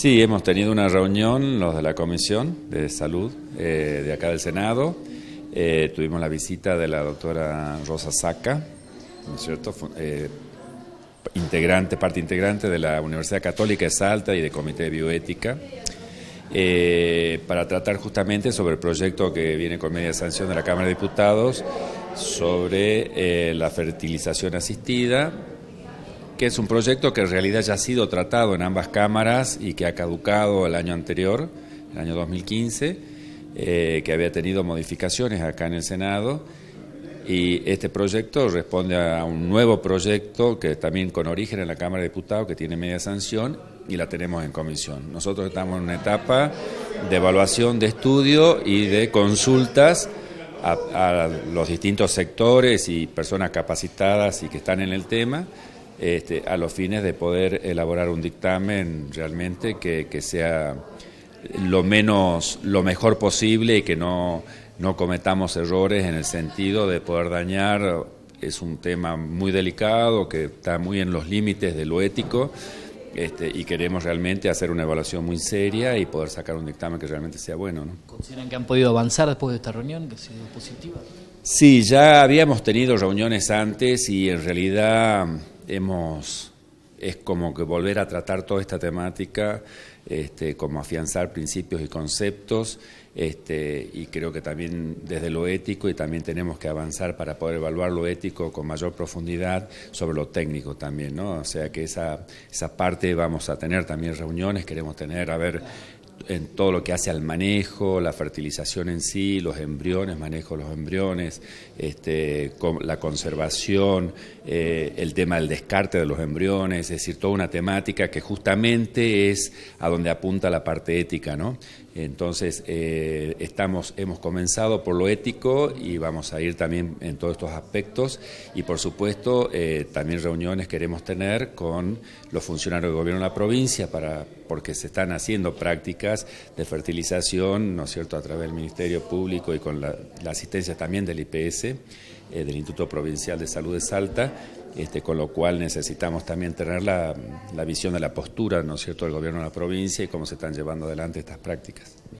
Sí, hemos tenido una reunión, los de la Comisión de Salud eh, de acá del Senado. Eh, tuvimos la visita de la doctora Rosa Saca, cierto? Eh, integrante, parte integrante de la Universidad Católica de Salta y de Comité de Bioética, para tratar justamente sobre el proyecto que viene con media sanción de la Cámara de Diputados sobre la fertilización asistida que es un proyecto que en realidad ya ha sido tratado en ambas cámaras y que ha caducado el año anterior, el año 2015, eh, que había tenido modificaciones acá en el Senado. Y este proyecto responde a un nuevo proyecto que también con origen en la Cámara de Diputados, que tiene media sanción y la tenemos en comisión. Nosotros estamos en una etapa de evaluación de estudio y de consultas a los distintos sectores y personas capacitadas y que están en el tema este, a los fines de poder elaborar un dictamen realmente que, sea lo menos, lo mejor posible y que no, no cometamos errores en el sentido de poder dañar. Es un tema muy delicado que está muy en los límites de lo ético. Este, y queremos realmente hacer una evaluación muy seria y poder sacar un dictamen que realmente sea bueno. ¿Consideran que han podido avanzar después de esta reunión, que ha sido positiva? Sí, ya habíamos tenido reuniones antes y en realidad hemos es como que volver a tratar toda esta temática, este, como afianzar principios y conceptos, este, y creo que también desde lo ético y también tenemos que avanzar para poder evaluar lo ético con mayor profundidad sobre lo técnico también, ¿no? O sea que esa, esa parte vamos a tener también reuniones, queremos tener, a ver, en todo lo que hace al manejo, la fertilización en sí, los embriones, manejo de los embriones, este, la conservación, eh, el tema del descarte de los embriones, es decir, toda una temática que justamente es a donde apunta la parte ética, ¿no? Entonces, eh, estamos, hemos comenzado por lo ético y vamos a ir también en todos estos aspectos. Y por supuesto, eh, también reuniones queremos tener con los funcionarios del gobierno de la provincia para, porque se están haciendo prácticas de fertilización, ¿no es cierto?, a través del Ministerio Público y con la, la asistencia también del IPS. Eh, del Instituto Provincial de Salud de Salta, este, con lo cual necesitamos también tener la, la visión de la postura, ¿no es cierto?, del gobierno de la provincia y cómo se están llevando adelante estas prácticas.